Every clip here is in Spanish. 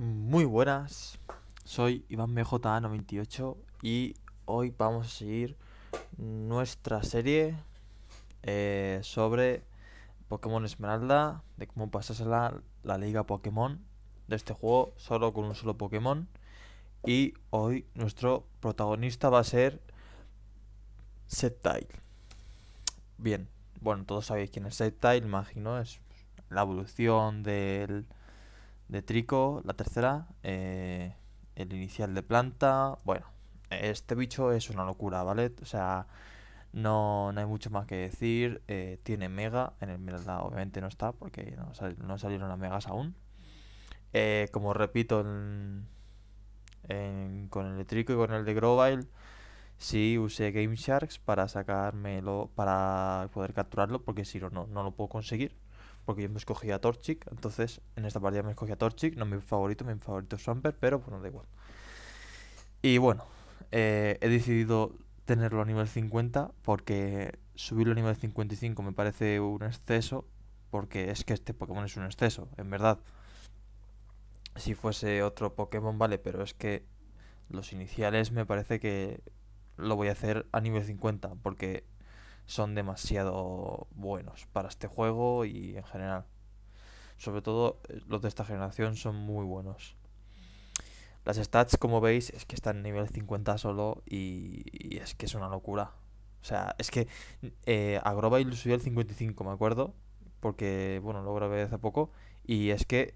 Muy buenas, soy Iván mj 98 y hoy vamos a seguir nuestra serie eh, sobre Pokémon Esmeralda, de cómo pasársela la liga Pokémon de este juego solo con un solo Pokémon. Y hoy nuestro protagonista va a ser Sceptile. Bien, bueno, todos sabéis quién es Sceptile, imagino, es la evolución del de trico, la tercera, eh, el inicial de planta, bueno, este bicho es una locura, ¿vale? O sea, no, hay mucho más que decir, eh, tiene mega, en el miranda obviamente no está porque no, salieron las megas aún. Eh, como repito, con el de trico y con el de Grovile, sí usé Game Sharks para sacármelo, para poder capturarlo porque si no, no lo puedo conseguir porque yo me escogí a Torchic, entonces en esta partida me escogí a Torchic, no mi favorito, mi favorito es Swampert, pero bueno, da igual. Y bueno, eh, he decidido tenerlo a nivel 50 porque subirlo a nivel 55 me parece un exceso, porque es que este Pokémon es un exceso, en verdad. Si fuese otro Pokémon, vale, pero es que los iniciales me parece que lo voy a hacer a nivel 50, porque son demasiado buenos para este juego y en general. Sobre todo eh, los de esta generación son muy buenos. Las stats, como veis, es que están en nivel 50 solo y, es que es una locura. O sea, es que eh, a Grobail subió 55, me acuerdo, porque, bueno, lo grabé hace poco, y es que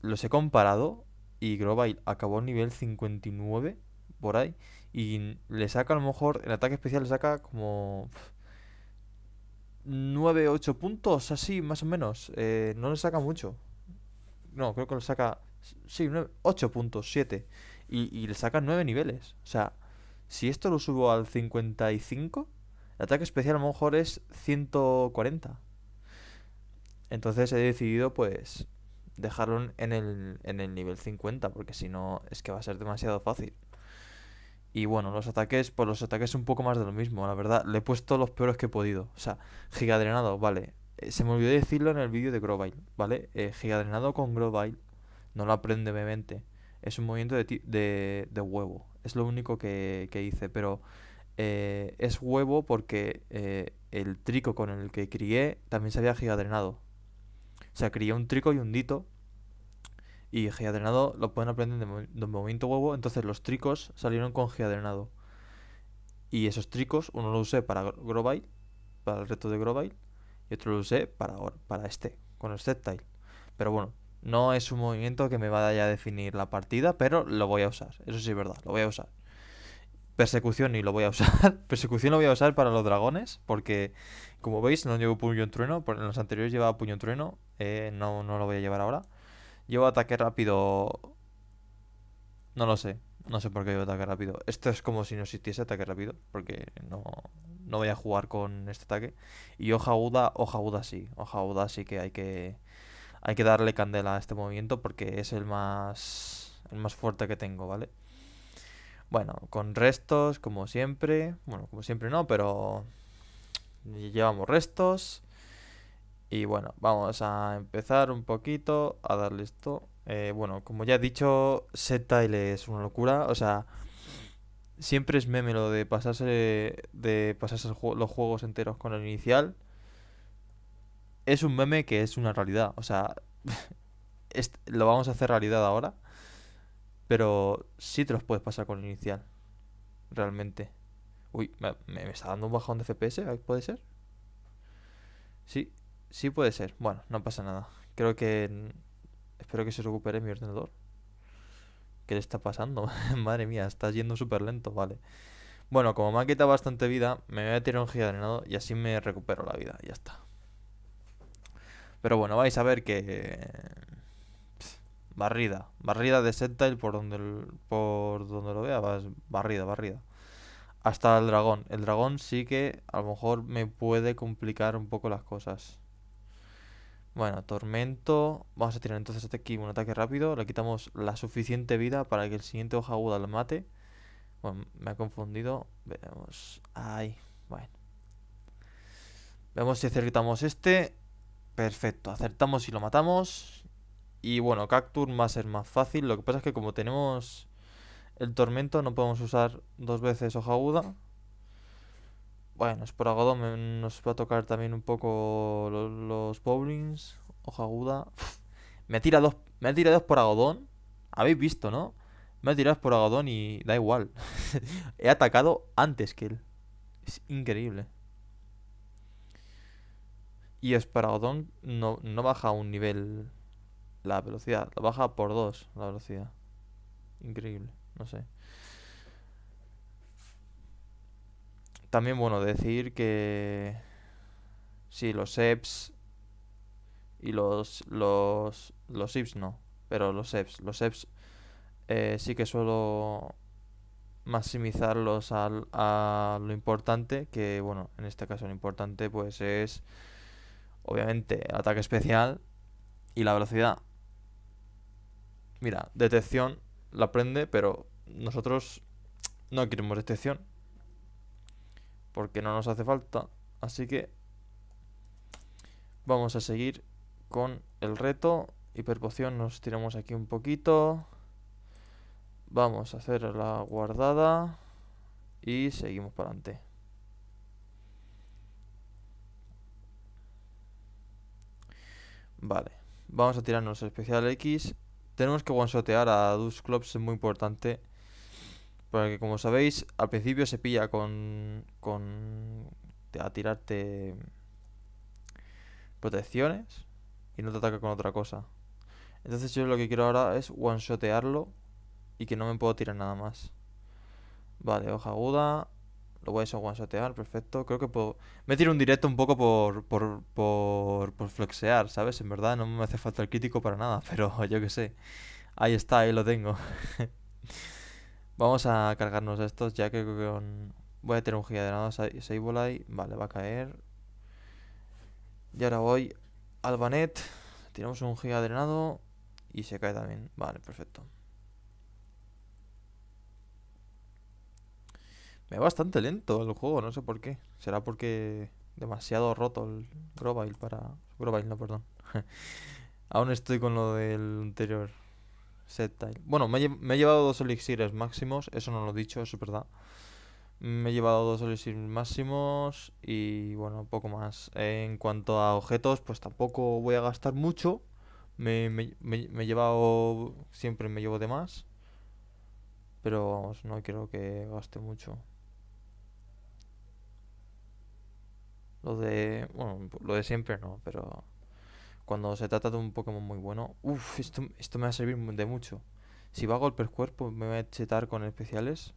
los he comparado y Grobile acabó en nivel 59 por ahí y le saca a lo mejor en ataque especial le saca como 9, 8 puntos, así más o menos. Eh, no le saca mucho. No, creo que le saca. Sí, 8 puntos, 7. Y, le saca 9 niveles. O sea, si esto lo subo al 55, el ataque especial a lo mejor es 140. Entonces he decidido, pues, dejarlo en el, en el nivel 50, porque si no, es que va a ser demasiado fácil. Y bueno, los ataques, por pues los ataques un poco más de lo mismo, la verdad. Le he puesto los peores que he podido. O sea, gigadrenado, vale. Eh, se me olvidó decirlo en el vídeo de Grovile, ¿vale? Eh, gigadrenado con Grovile no lo aprende mi Es un movimiento de, de, de, huevo. Es lo único que, hice, pero eh, es huevo porque el trico con el que crié también se había gigadrenado. O sea, crié un trico y un dito y geadrenado lo pueden aprender de, un movimiento huevo, entonces los tricos salieron con geadrenado. Y esos tricos, uno lo usé para Grovyle para el reto de Grovyle y otro lo usé para, para este, con el Sceptile Pero bueno, no es un movimiento que me vaya a definir la partida, pero lo voy a usar. Eso sí es verdad, lo voy a usar. Persecución y lo voy a usar. Persecución lo voy a usar para los dragones, porque como veis no llevo puño en trueno, en los anteriores llevaba puño en trueno, eh, no, no lo voy a llevar ahora. Llevo ataque rápido... No lo sé. No sé por qué llevo ataque rápido. Esto es como si no existiese ataque rápido, porque no, no voy a jugar con este ataque. Y hoja aguda, hoja aguda sí. Hoja aguda sí que hay que hay que darle candela a este movimiento porque es el más el más fuerte que tengo, ¿vale? Bueno, con restos, como siempre. Bueno, como siempre no, pero llevamos restos. Y bueno, vamos a empezar un poquito a darle esto. Eh, bueno, como ya he dicho, set tile es una locura. O sea, siempre es meme lo de pasarse, de pasarse los juegos enteros con el inicial. Es un meme que es una realidad. O sea, lo vamos a hacer realidad ahora. Pero sí te los puedes pasar con el inicial. Realmente. Uy, me, me está dando un bajón de FPS, ¿puede ser? Sí, Sí puede ser. Bueno, no pasa nada. Creo que... Espero que se recupere mi ordenador. ¿Qué le está pasando? Madre mía, está yendo súper lento, vale. Bueno, como me ha quitado bastante vida, me voy a tirar un giro y así me recupero la vida. Ya está. Pero bueno, vais a ver que... barrida. Barrida de Sentai por donde, por donde lo vea. Barrida, barrida hasta el dragón. El dragón sí que a lo mejor me puede complicar un poco las cosas. Bueno, Tormento. Vamos a tirar entonces este aquí un ataque rápido. Le quitamos la suficiente vida para que el siguiente hoja aguda lo mate. Bueno, me ha confundido. Veamos. Ay, bueno. Vemos si acertamos este. Perfecto, acertamos y lo matamos. Y bueno, Cactur va a ser más fácil. Lo que pasa es que como tenemos el tormento no podemos usar dos veces hoja aguda. Bueno, es por algodón, nos va a tocar también un poco los, los bowlings. Hoja aguda. Me tira dos, me tira dos por algodón. Habéis visto, ¿no? Me ha tirado por algodón y da igual. He atacado antes que él. Es increíble. Y es algodón. no, no baja un nivel la velocidad, la baja por dos la velocidad. Increíble, no sé. También, bueno, decir que. Sí, los EPS y los. Los. Los IPS no, pero los EPS. Los EPS eh, sí que suelo maximizarlos al, a lo importante, que bueno, en este caso lo importante pues es obviamente el ataque especial y la velocidad. Mira, detección la prende, pero nosotros no queremos detección porque no nos hace falta. Así que vamos a seguir con el reto. Hiperpoción nos tiramos aquí un poquito. Vamos a hacer la guardada y seguimos para adelante. Vale, vamos a tirarnos especial X. Tenemos que one-shotear a Dusclops, es muy importante. Porque como sabéis, al principio se pilla con, con a tirarte protecciones y no te ataca con otra cosa. Entonces yo lo que quiero ahora es one-shotearlo y que no me puedo tirar nada más. Vale, hoja aguda. Lo voy a one-shotear, perfecto. Creo que puedo... Me tiro un directo un poco por, por, por, por flexear, ¿sabes? En verdad no me hace falta el crítico para nada, pero yo qué sé. Ahí está, ahí lo tengo. Vamos a cargarnos estos ya que con... Voy a tener un giga de nada, Vale, va a caer. Y ahora voy al Banet. Tiramos un giga drenado y se cae también. Vale, perfecto. Me va bastante lento el juego, no sé por qué. Será porque demasiado roto el Grobile para... Grobile, no, perdón. Aún estoy con lo del anterior. Bueno, me he, llevado dos elixires máximos, eso no lo he dicho, eso es verdad. Me he llevado dos elixires máximos y bueno, poco más. En cuanto a objetos, pues tampoco voy a gastar mucho. Me, me he llevado, siempre me llevo de más. Pero vamos, no quiero que gaste mucho. Lo de, bueno, lo de siempre no, pero cuando se trata de un Pokémon muy bueno, uff, esto, me va a servir de mucho. Si va a golpear cuerpo, me voy a chetar con especiales.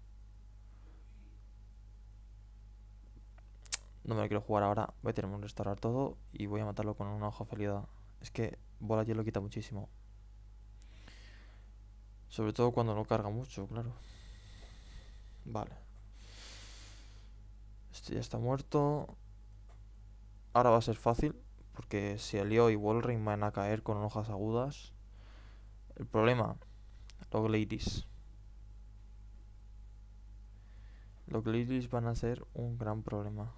No me lo quiero jugar ahora. Voy a tener un restaurar todo y voy a matarlo con una hoja felida. Es que bola hielo quita muchísimo. Sobre todo cuando no carga mucho, claro. Vale. Este ya está muerto. Ahora va a ser fácil porque si Elio y Wolring van a caer con hojas agudas. El problema, los los ladies van a ser un gran problema.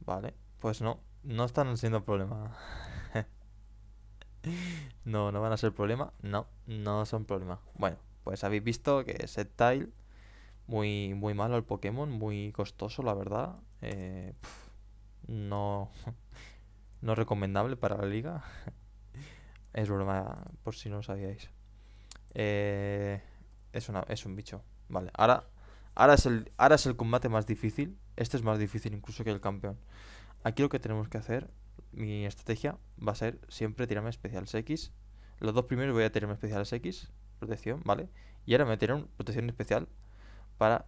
Vale, pues no, no están siendo problema. no, no van a ser problema, no, no son problema. Bueno, pues habéis visto que Tile. muy, muy malo el Pokémon, muy costoso la verdad. Eh, no, no recomendable para la liga. Es broma, por si no lo sabíais. Eh, es, es un bicho. Vale, ahora, ahora, es el, ahora es el combate más difícil. Este es más difícil incluso que el campeón. Aquí lo que tenemos que hacer, mi estrategia, va a ser siempre tirarme especiales X. Los dos primeros voy a tirarme especiales X, protección, ¿vale? Y ahora me un protección especial para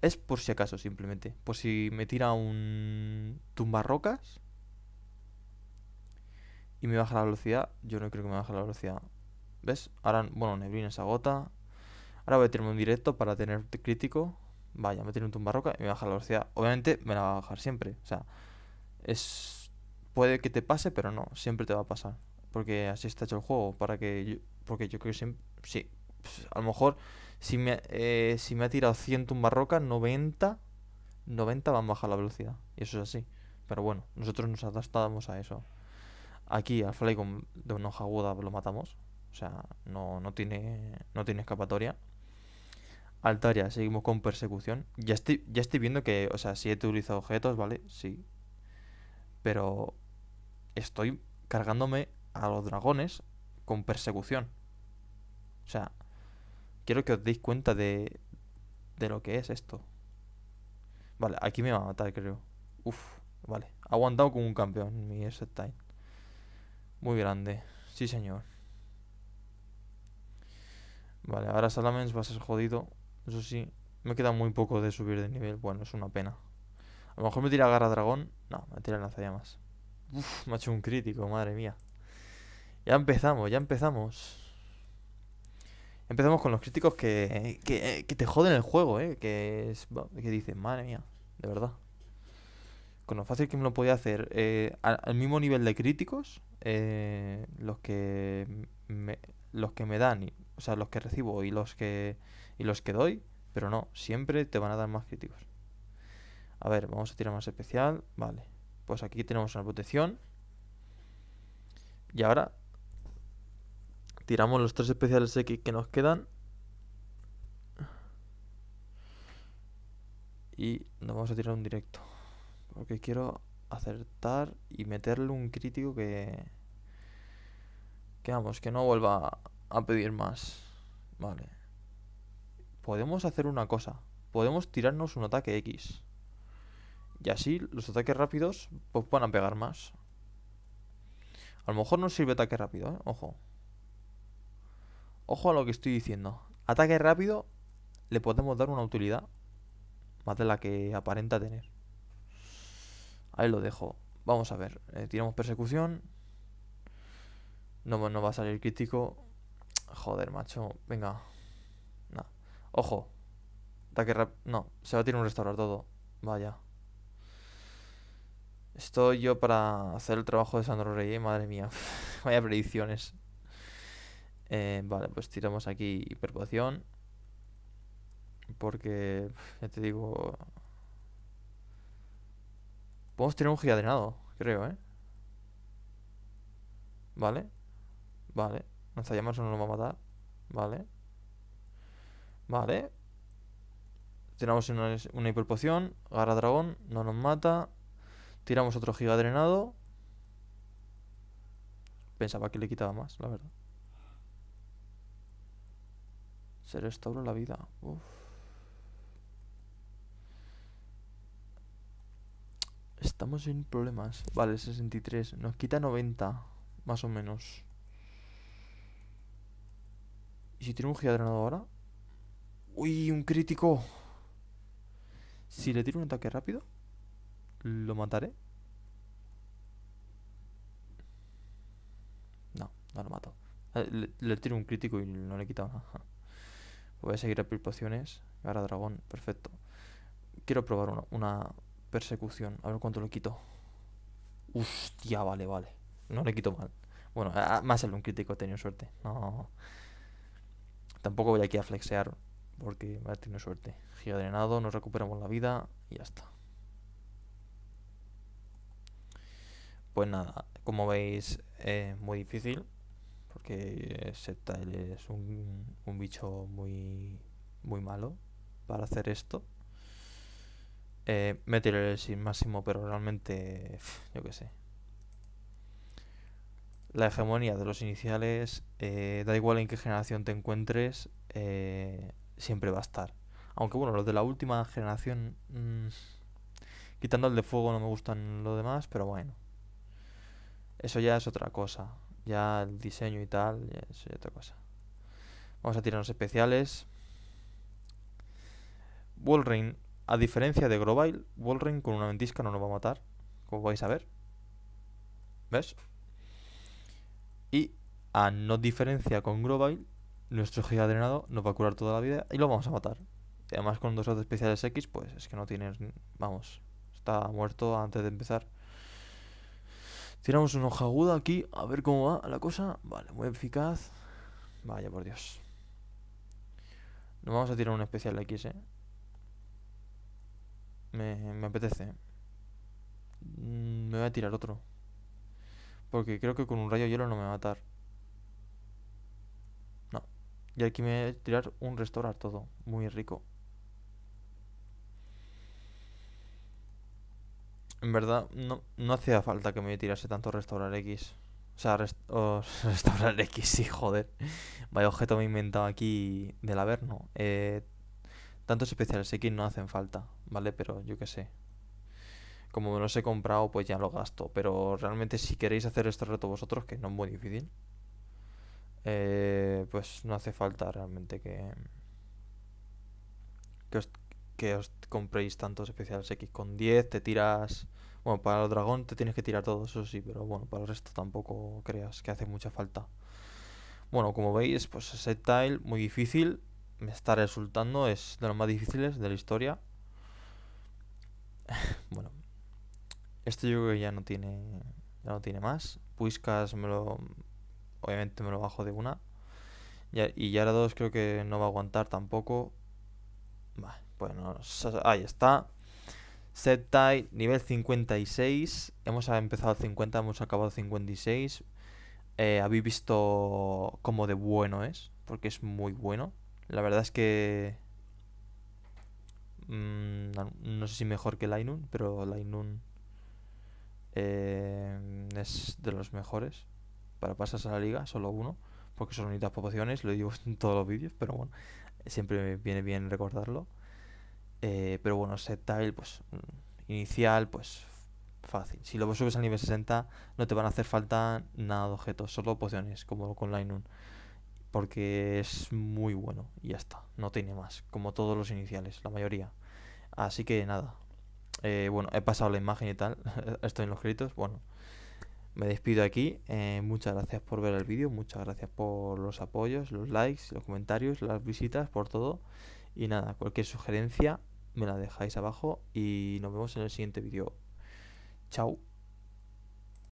es por si acaso, simplemente. Por si me tira un rocas y me baja la velocidad. Yo no creo que me baje la velocidad. ¿Ves? Ahora, bueno, neblina se agota. Ahora voy a tirarme un directo para tener crítico. Vaya, me tiene un roca y me baja la velocidad. Obviamente me la va a bajar siempre. O sea, es. Puede que te pase, pero no, siempre te va a pasar. Porque así está hecho el juego. Para que Porque yo creo que siempre. Sí. Pues, a lo mejor eh, si me, ha tirado 100 barroca 90, 90 van bajar la velocidad. Y eso es así. Pero bueno, nosotros nos adaptamos a eso. Aquí al fly de una hoja aguda lo matamos. O sea, no, tiene, no tiene escapatoria. Altaria, seguimos con persecución. Ya estoy, ya estoy viendo que, o sea, si he utilizado objetos, ¿vale? Sí. Pero estoy cargándome a los dragones con persecución. O sea, Quiero que os deis cuenta de, de lo que es esto. Vale, aquí me va a matar, creo. Uf, vale. Ha aguantado como un campeón mi set time. Muy grande. Sí, señor. Vale, ahora Salamence va a ser jodido. Eso sí, me queda muy poco de subir de nivel. Bueno, es una pena. A lo mejor me tira Garra Dragón. No, me tira lanzallamas. Uf, me ha hecho un crítico, madre mía. Ya empezamos, ya empezamos. Empezamos con los críticos que, eh, que, te joden el juego, ¿eh? Que, es, que dicen, madre mía, de verdad. Con lo fácil que me lo podía hacer eh, al, mismo nivel de críticos, eh, los que me, los que me dan, o sea, los que recibo y los que y los que doy, pero no, siempre te van a dar más críticos. A ver, vamos a tirar más especial, vale. Pues aquí tenemos una protección. Y ahora Tiramos los tres especiales X que nos quedan. Y nos vamos a tirar un directo. Porque quiero acertar y meterle un crítico que... Que vamos, que no vuelva a pedir más. Vale. Podemos hacer una cosa. Podemos tirarnos un ataque X. Y así los ataques rápidos pues, van a pegar más. A lo mejor no sirve ataque rápido, ¿eh? Ojo. Ojo a lo que estoy diciendo. Ataque rápido le podemos dar una utilidad más de la que aparenta tener. Ahí lo dejo. Vamos a ver. Eh, tiramos persecución. No, no va a salir crítico. Joder, macho. Venga. Ojo. Ataque rápido. No, se va a tirar un restaurar todo. Vaya. Estoy yo para hacer el trabajo de Sandro Rey, eh, madre mía. Vaya predicciones. Eh, vale, pues tiramos aquí hiperpoción. Porque, ya te digo... Podemos tirar un gigadrenado, creo, ¿eh? Vale. Vale. Lanzallamas no nos va a matar. Vale. Vale. Tiramos una, una hiperpoción. Garra dragón. No nos mata. Tiramos otro drenado Pensaba que le quitaba más, la verdad. Se restaura la vida. Estamos en problemas. Vale, 63. Nos quita 90, más o menos. ¿Y si tiene un gigadrenado ahora? ¡Uy, un crítico! Si le tiro un ataque rápido, lo mataré. No, no lo mato. Eh, le, le tiro un crítico y no le he quitado nada. Voy a seguir a pedir Ahora dragón, perfecto. Quiero probar una, una persecución. A ver cuánto lo quito. Hostia, vale, vale. No le quito mal. Bueno, más el un crítico he tenido suerte. No. Tampoco voy aquí a flexear porque me ha tenido suerte. Giga drenado, nos recuperamos la vida y ya está. Pues nada, como veis, muy difícil porque él es un, un, bicho muy, muy malo para hacer esto. Eh, el sin máximo, pero realmente, yo qué sé. La hegemonía de los iniciales, eh, da igual en qué generación te encuentres, eh, siempre va a estar. Aunque bueno, los de la última generación, mm, quitando el de fuego, no me gustan los demás, pero bueno. Eso ya es otra cosa. Ya el diseño y tal, es otra cosa. Vamos a tirar especiales. Wolrain, a diferencia de Grovyle Wolrain con una ventisca no nos va a matar, como vais a ver. ¿Ves? Y a no diferencia con Grovile, nuestro giga drenado nos va a curar toda la vida y lo vamos a matar. Y además con dos especiales X, pues es que no tienes... Vamos, está muerto antes de empezar. Tiramos una hoja aguda aquí, a ver cómo va la cosa. Vale, muy eficaz. Vaya por Dios. Nos vamos a tirar un especial X, eh. Me, me apetece. Mm, me voy a tirar otro. Porque creo que con un rayo hielo no me va a matar. No. Y aquí me voy a tirar un restaurar todo. Muy rico. en verdad, no, hacía falta que me tirase tanto Restaurar X. O sea, oh, Restaurar X, sí, joder. Vaya objeto me he inventado aquí del Averno. Eh, tantos especiales X no hacen falta, ¿vale? Pero yo qué sé. Como me los he comprado, pues ya lo gasto. Pero realmente si queréis hacer este reto vosotros, que no es muy difícil, eh, pues no hace falta realmente que... Que que os compréis tantos especiales X con 10, te tiras... Bueno, para el dragón te tienes que tirar todo, eso sí, pero bueno, para el resto tampoco creas que hace mucha falta. Bueno, como veis, pues ese tile muy difícil, me está resultando, es de los más difíciles de la historia. bueno, este yo creo que ya no tiene, ya no tiene más. Puiscas me lo... Obviamente me lo bajo de una. Y, y Yara 2 creo que no va a aguantar tampoco. vale bueno, ahí está. Tide, nivel 56. Hemos empezado 50, hemos acabado 56. Eh, habéis visto cómo de bueno es, porque es muy bueno. La verdad es que... Mm, no, sé si mejor que Lainun, pero Lainun eh, es de los mejores para pasarse a la liga, solo uno, porque son unitas proporciones, lo digo en todos los vídeos, pero bueno, siempre me viene bien recordarlo. Eh, pero bueno, tile, pues mm, inicial, pues fácil. Si lo subes al nivel 60, no te van a hacer falta nada de objetos, solo pociones, como con 1. Porque es muy bueno y ya está, no tiene más, como todos los iniciales, la mayoría. Así que nada, eh, bueno, he pasado la imagen y tal, estoy en los créditos, bueno. Me despido aquí, eh, muchas gracias por ver el vídeo, muchas gracias por los apoyos, los likes, los comentarios, las visitas, por todo. Y nada, cualquier sugerencia me la dejáis abajo y nos vemos en el siguiente vídeo. Chao.